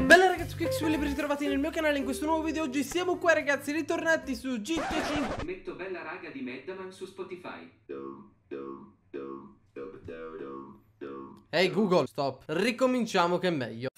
bella ragazzi, qui XWill ben ritrovati nel mio canale in questo nuovo video Oggi siamo qua ragazzi, ritornati su GT5 Metto bella raga di Madman su Spotify Ehi hey Google, stop Ricominciamo che è meglio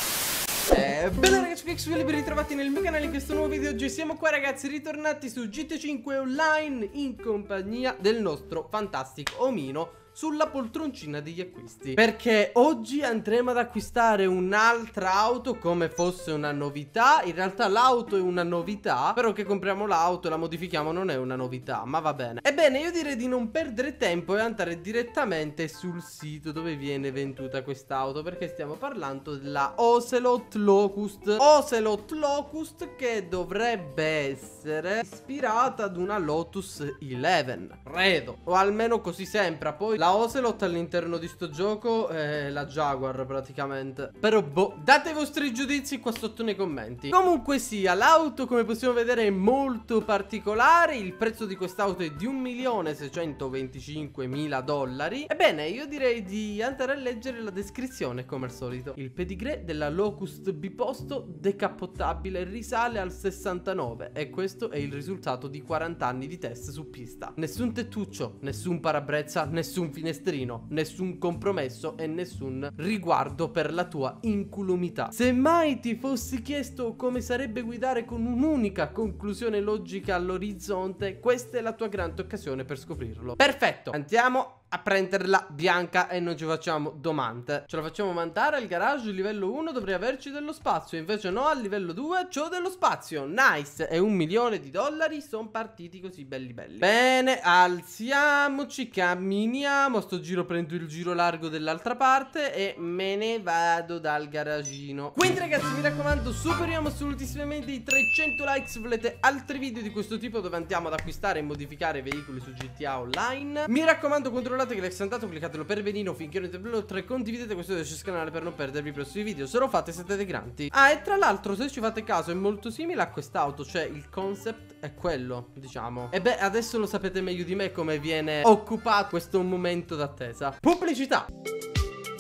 eh, bella ragazzi, qui XWill ben ritrovati nel mio canale in questo nuovo video Oggi siamo qua ragazzi, ritornati su GT5 Online In compagnia del nostro fantastico omino sulla poltroncina degli acquisti Perché oggi andremo ad acquistare un'altra auto come fosse una novità In realtà l'auto è una novità Però che compriamo l'auto e la modifichiamo non è una novità Ma va bene Ebbene io direi di non perdere tempo e andare direttamente sul sito dove viene venduta quest'auto Perché stiamo parlando della Ocelot Locust Ocelot Locust che dovrebbe essere ispirata ad una Lotus 11 Credo O almeno così sembra Poi la la Ocelot all'interno di sto gioco è la Jaguar praticamente Però boh, date i vostri giudizi qua sotto nei commenti Comunque sia, l'auto come possiamo vedere è molto particolare Il prezzo di quest'auto è di 1.625.000 dollari Ebbene, io direi di andare a leggere la descrizione come al solito Il pedigree della Locust biposto decappottabile risale al 69 E questo è il risultato di 40 anni di test su pista Nessun tettuccio, nessun parabrezza, nessun finestrino, nessun compromesso e nessun riguardo per la tua incolumità. Se mai ti fossi chiesto come sarebbe guidare con un'unica conclusione logica all'orizzonte, questa è la tua grande occasione per scoprirlo. Perfetto, andiamo a prenderla bianca e non ci facciamo domande. Ce la facciamo vantare al garage livello 1 dovrei averci dello spazio, invece no al livello 2 c'ho dello spazio. Nice, e un milione di dollari sono partiti così belli belli. Bene, alziamoci, camminiamo, sto giro prendo il giro largo dell'altra parte e me ne vado dal garagino. Quindi ragazzi mi raccomando superiamo assolutissimamente i 300 likes se volete altri video di questo tipo dove andiamo ad acquistare e modificare veicoli su GTA Online. Mi raccomando controllate controllate che l'ex è andato, cliccatelo per benino finché non è blu 3, condividete questo video sul canale per non perdervi i prossimi video, se lo fate siete dei granti. Ah, e tra l'altro se ci fate caso è molto simile a quest'auto, cioè il concept è quello, diciamo. E beh, adesso lo sapete meglio di me come viene occupato questo momento d'attesa. Pubblicità!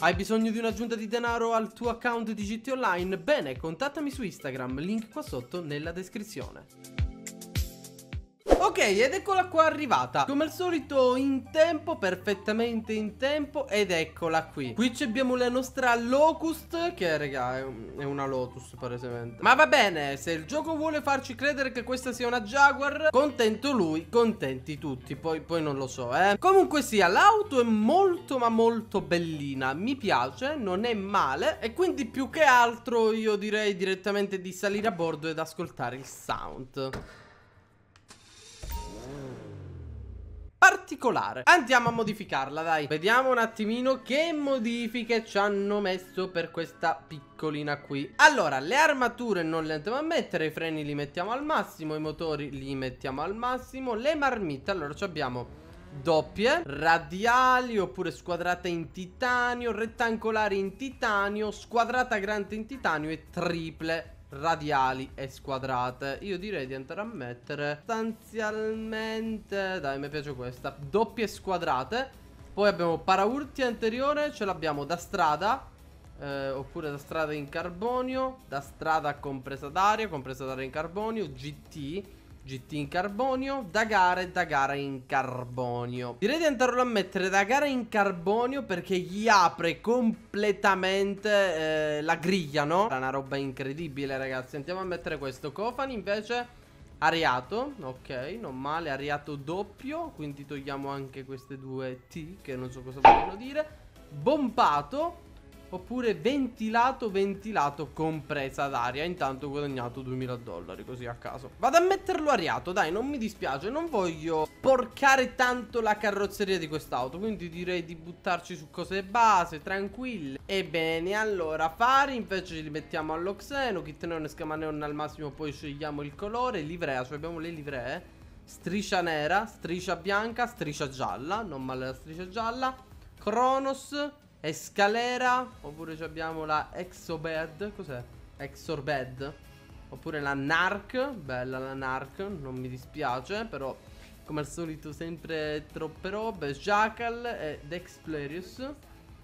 Hai bisogno di un'aggiunta di denaro al tuo account di GT Online? Bene, contattami su Instagram, link qua sotto nella descrizione. Ok, ed eccola qua arrivata. Come al solito in tempo, perfettamente in tempo, ed eccola qui. Qui abbiamo la nostra Locust, che raga è, una Lotus palesemente. Ma va bene, se il gioco vuole farci credere che questa sia una Jaguar, contento lui, contenti tutti. Poi, poi non lo so, eh. Comunque sia, l'auto è molto ma molto bellina. Mi piace, non è male. E quindi più che altro io direi direttamente di salire a bordo ed ascoltare il sound. particolare Andiamo a modificarla dai Vediamo un attimino che modifiche ci hanno messo per questa piccolina qui Allora le armature non le andiamo a mettere I freni li mettiamo al massimo I motori li mettiamo al massimo Le marmitte allora abbiamo doppie, radiali oppure squadrate in titanio, rettangolari in titanio, squadrata grande in titanio e triple radiali e squadrate Io direi di andare a mettere sostanzialmente Dai mi piace questa Doppie squadrate Poi abbiamo paraurti anteriore Ce l'abbiamo da strada eh, Oppure da strada in carbonio Da strada compresa d'aria Compresa d'aria in carbonio GT GT in carbonio, da gara e da gara in carbonio. Direi di andarlo a mettere da gara in carbonio perché gli apre completamente eh, la griglia, no? È una roba incredibile, ragazzi. Andiamo a mettere questo. Cofani invece Ariato, ok, non male, ariato doppio, quindi togliamo anche queste due T che non so cosa vogliono dire. Bompato, Oppure ventilato, ventilato, compresa d'aria Intanto ho guadagnato 2000 dollari, così a caso Vado a metterlo ariato, dai, non mi dispiace Non voglio sporcare tanto la carrozzeria di quest'auto Quindi direi di buttarci su cose base, tranquille Ebbene, allora, fari invece li mettiamo allo xeno Kit neon e schema neon al massimo Poi scegliamo il colore Livrea, cioè abbiamo le livree Striscia nera, striscia bianca, striscia gialla Non male la striscia gialla Cronos Escalera Oppure abbiamo la Exobed Cos'è? Exorbed Oppure la Narc Bella la Narc Non mi dispiace Però come al solito sempre troppe robe Jackal e Dexplerius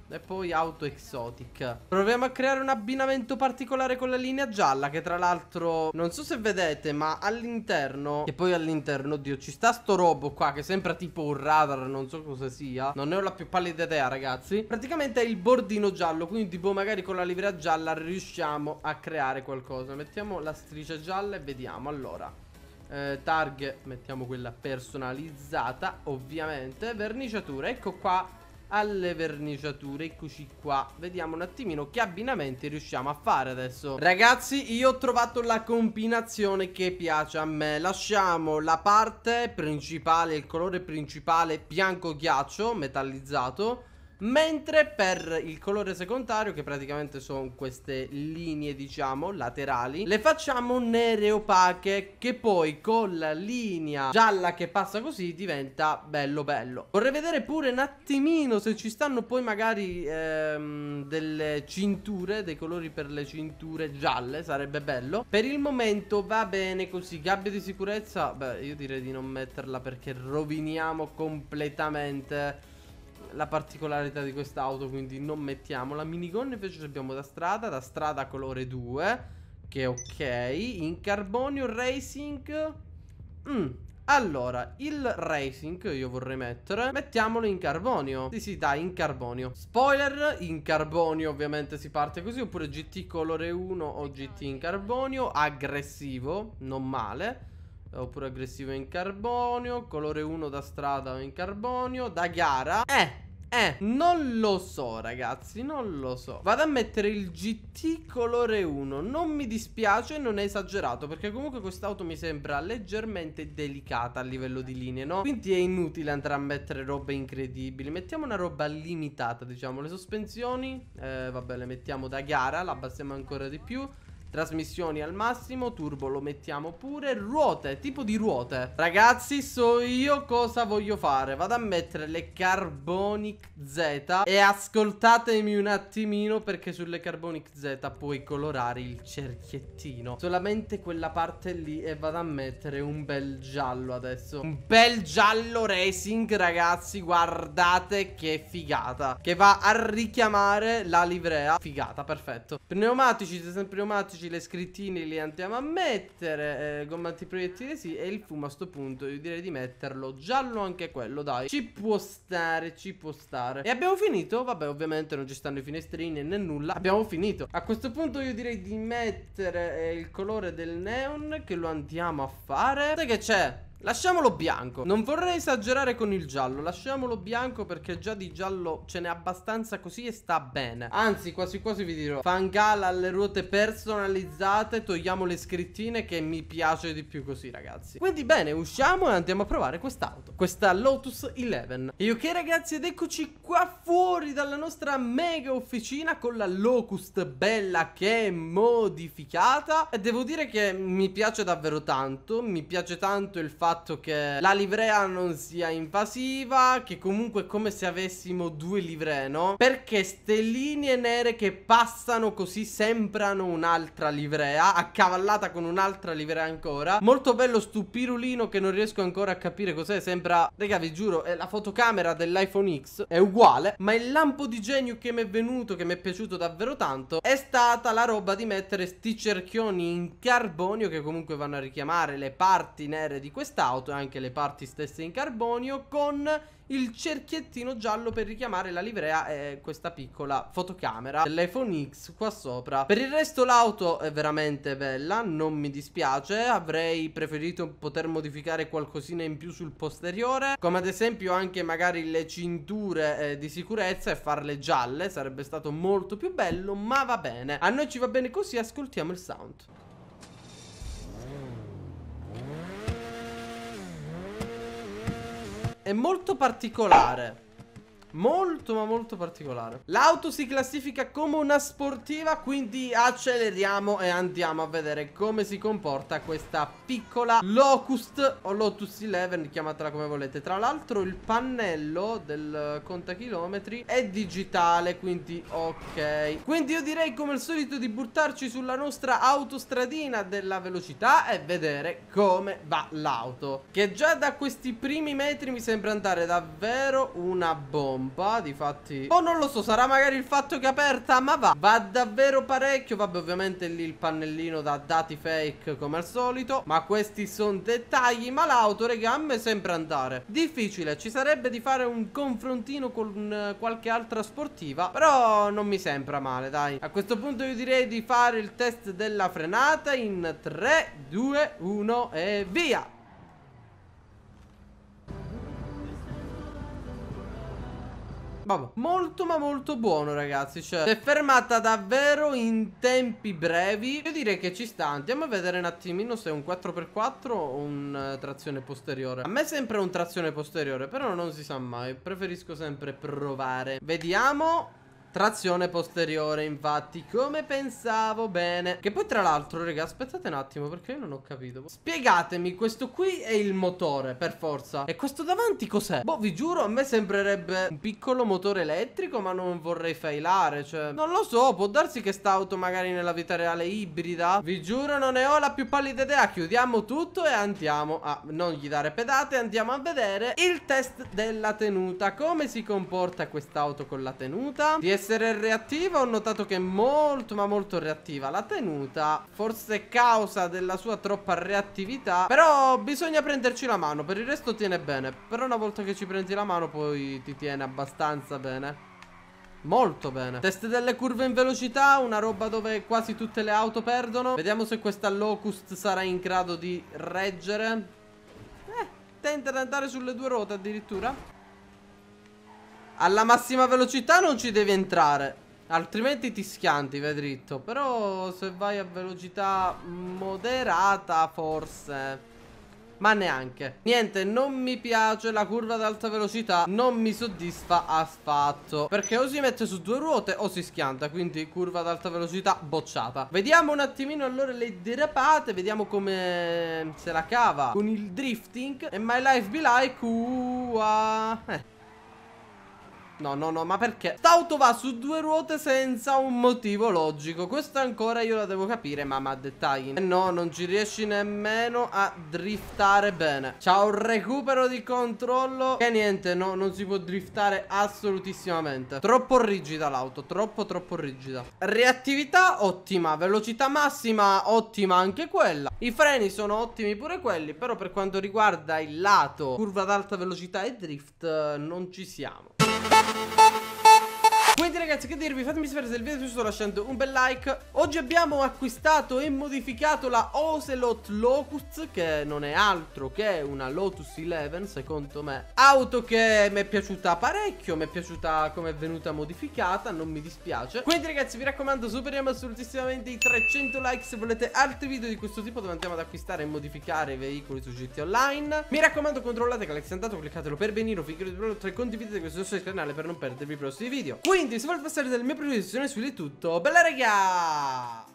e poi auto exotic Proviamo a creare un abbinamento particolare con la linea gialla Che tra l'altro non so se vedete ma all'interno Che poi all'interno oddio ci sta sto robo qua Che sembra tipo un radar non so cosa sia Non ne ho la più pallida idea ragazzi Praticamente è il bordino giallo Quindi tipo boh, magari con la livrea gialla riusciamo a creare qualcosa Mettiamo la striscia gialla e vediamo allora eh, targ mettiamo quella personalizzata ovviamente verniciatura ecco qua alle verniciature Eccoci qua Vediamo un attimino che abbinamenti riusciamo a fare adesso Ragazzi io ho trovato la combinazione che piace a me Lasciamo la parte principale, il colore principale bianco ghiaccio metallizzato Mentre per il colore secondario, che praticamente sono queste linee, diciamo, laterali, le facciamo nere opache, che poi con la linea gialla che passa così diventa bello bello. Vorrei vedere pure un attimino se ci stanno poi magari ehm, delle cinture, dei colori per le cinture gialle, sarebbe bello. Per il momento va bene così, gabbia di sicurezza, beh, io direi di non metterla perché roviniamo completamente la particolarità di quest'auto, quindi non mettiamola la minigun, invece abbiamo da strada, da strada colore 2, che è ok, in carbonio racing... Mm. Allora, il racing io vorrei mettere Mettiamolo in carbonio Sì, sì, dai, in carbonio Spoiler, in carbonio ovviamente si parte così Oppure GT colore 1 o GT in carbonio Aggressivo, non male Oppure aggressivo in carbonio Colore 1 da strada in carbonio Da gara Eh, eh, non lo so ragazzi, non lo so Vado a mettere il GT colore 1 Non mi dispiace, non è esagerato Perché comunque quest'auto mi sembra leggermente delicata a livello di linee, no? Quindi è inutile andare a mettere robe incredibili Mettiamo una roba limitata, diciamo Le sospensioni, eh, vabbè le mettiamo da gara La abbassiamo ancora di più Trasmissioni al massimo, turbo lo mettiamo pure Ruote, tipo di ruote Ragazzi, so io cosa voglio fare Vado a mettere le Carbonic Z E ascoltatemi un attimino perché sulle Carbonic Z puoi colorare il cerchiettino Solamente quella parte lì e vado a mettere un bel giallo adesso Un bel giallo racing ragazzi, guardate che figata Che va a richiamare la livrea Figata, perfetto Pneumatici, se sempre pneumatici Oggi le scrittine li andiamo a mettere eh, Gomma antiproiettile sì E il fumo a sto punto io direi di metterlo Giallo anche quello dai Ci può stare ci può stare E abbiamo finito Vabbè ovviamente non ci stanno i finestrini né nulla Abbiamo finito A questo punto io direi di mettere eh, il colore del neon Che lo andiamo a fare Sai che c'è? Lasciamolo bianco Non vorrei esagerare con il giallo Lasciamolo bianco perché già di giallo ce n'è abbastanza così e sta bene Anzi quasi quasi vi dirò Fangala alle ruote personalizzate Togliamo le scrittine che mi piace di più così ragazzi Quindi bene usciamo e andiamo a provare quest'auto Questa Lotus 11 E ok ragazzi ed eccoci qua fuori dalla nostra mega officina Con la Locust bella che è modificata E devo dire che mi piace davvero tanto Mi piace tanto il fatto fatto che la livrea non sia invasiva, che comunque è come se avessimo due livree, no? Perché ste linee nere che passano così sembrano un'altra livrea, accavallata con un'altra livrea ancora. Molto bello stu pirulino che non riesco ancora a capire cos'è, sembra... Raga, vi giuro, è la fotocamera dell'iPhone X, è uguale, ma il lampo di genio che mi è venuto, che mi è piaciuto davvero tanto, è stata la roba di mettere sti cerchioni in carbonio che comunque vanno a richiamare le parti nere di questa quest'auto e anche le parti stesse in carbonio con il cerchiettino giallo per richiamare la livrea e questa piccola fotocamera dell'iPhone X qua sopra. Per il resto l'auto è veramente bella, non mi dispiace, avrei preferito poter modificare qualcosina in più sul posteriore, come ad esempio anche magari le cinture eh, di sicurezza e farle gialle, sarebbe stato molto più bello, ma va bene. A noi ci va bene così, ascoltiamo il sound. è molto particolare Molto ma molto particolare L'auto si classifica come una sportiva Quindi acceleriamo e andiamo a vedere come si comporta questa piccola Locust O Lotus 11 chiamatela come volete Tra l'altro il pannello del contachilometri è digitale Quindi ok Quindi io direi come al solito di buttarci sulla nostra autostradina della velocità E vedere come va l'auto Che già da questi primi metri mi sembra andare davvero una bomba pompa Difatti Oh non lo so sarà magari il fatto che è aperta Ma va Va davvero parecchio Vabbè ovviamente lì il pannellino da dati fake come al solito Ma questi sono dettagli Ma l'auto regà a me sembra andare Difficile Ci sarebbe di fare un confrontino con eh, qualche altra sportiva Però non mi sembra male dai A questo punto io direi di fare il test della frenata In 3, 2, 1 e via Vabbè, molto ma molto buono ragazzi Cioè, si è fermata davvero in tempi brevi Io direi che ci sta Andiamo a vedere un attimino se è un 4x4 o un uh, trazione posteriore A me sembra un trazione posteriore Però non si sa mai Preferisco sempre provare Vediamo Trazione posteriore infatti Come pensavo bene Che poi tra l'altro raga aspettate un attimo Perché io non ho capito Spiegatemi questo qui è il motore per forza E questo davanti cos'è? Boh vi giuro a me sembrerebbe un piccolo motore elettrico Ma non vorrei failare Cioè non lo so può darsi che sta auto magari nella vita reale ibrida Vi giuro non ne ho la più pallida idea Chiudiamo tutto e andiamo a non gli dare pedate Andiamo a vedere il test della tenuta Come si comporta quest'auto con la tenuta TS essere reattiva ho notato che è molto ma molto reattiva La tenuta forse causa della sua troppa reattività Però bisogna prenderci la mano Per il resto tiene bene Però una volta che ci prendi la mano poi ti tiene abbastanza bene Molto bene Test delle curve in velocità Una roba dove quasi tutte le auto perdono Vediamo se questa Locust sarà in grado di reggere Eh, tenta di andare sulle due ruote addirittura alla massima velocità non ci devi entrare Altrimenti ti schianti, vai dritto Però se vai a velocità moderata forse ma neanche Niente, non mi piace la curva ad alta velocità Non mi soddisfa affatto Perché o si mette su due ruote o si schianta Quindi curva ad alta velocità bocciata Vediamo un attimino allora le derapate Vediamo come se la cava con il drifting E my life be like uh, eh. No, no, no, ma perché? St'auto va su due ruote senza un motivo logico Questo ancora io la devo capire, ma ma dettagli eh no, non ci riesci nemmeno a driftare bene C'ha un recupero di controllo Che niente, no, non si può driftare assolutissimamente Troppo rigida l'auto, troppo troppo rigida Reattività ottima, velocità massima ottima anche quella I freni sono ottimi pure quelli Però per quanto riguarda il lato curva ad alta velocità e drift eh, non ci siamo Thank you. Quindi ragazzi che dirvi fatemi sapere se il video è piaciuto lasciando un bel like Oggi abbiamo acquistato e modificato la Ocelot Locust Che non è altro che una Lotus 11 secondo me Auto che mi è piaciuta parecchio Mi è piaciuta come è venuta modificata Non mi dispiace Quindi ragazzi vi raccomando superiamo assolutissimamente i 300 like Se volete altri video di questo tipo dove andiamo ad acquistare e modificare i veicoli su GT Online Mi raccomando controllate che è andato Cliccatelo per venire benino Finché lo e condividete questo sul canale per non perdervi i prossimi video Quindi quindi benvenuti al passaggio della mia produzione su di tutto Bella raga